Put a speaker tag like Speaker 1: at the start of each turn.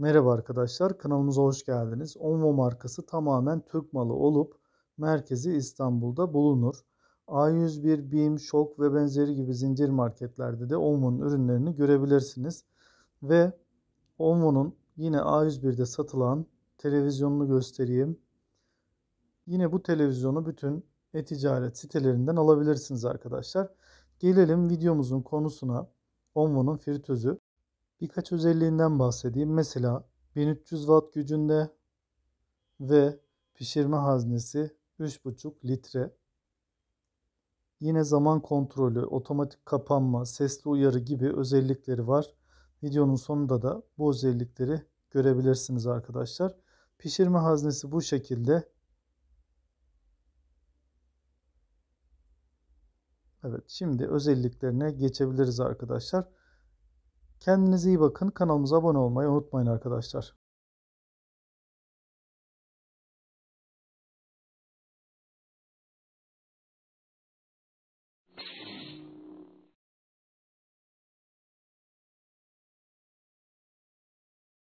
Speaker 1: Merhaba arkadaşlar, kanalımıza hoş geldiniz. Onvo markası tamamen Türk malı olup merkezi İstanbul'da bulunur. A101, BİM, Şok ve benzeri gibi zincir marketlerde de Onvo'nun ürünlerini görebilirsiniz. Ve Onvo'nun yine A101'de satılan televizyonunu göstereyim. Yine bu televizyonu bütün e-ticaret sitelerinden alabilirsiniz arkadaşlar. Gelelim videomuzun konusuna. Onvo'nun fritözü. Birkaç özelliğinden bahsedeyim. Mesela 1300 watt gücünde ve pişirme haznesi 3,5 litre. Yine zaman kontrolü, otomatik kapanma, sesli uyarı gibi özellikleri var. Videonun sonunda da bu özellikleri görebilirsiniz arkadaşlar. Pişirme haznesi bu şekilde. Evet şimdi özelliklerine geçebiliriz arkadaşlar. Kendinize iyi bakın. Kanalımıza abone olmayı unutmayın arkadaşlar.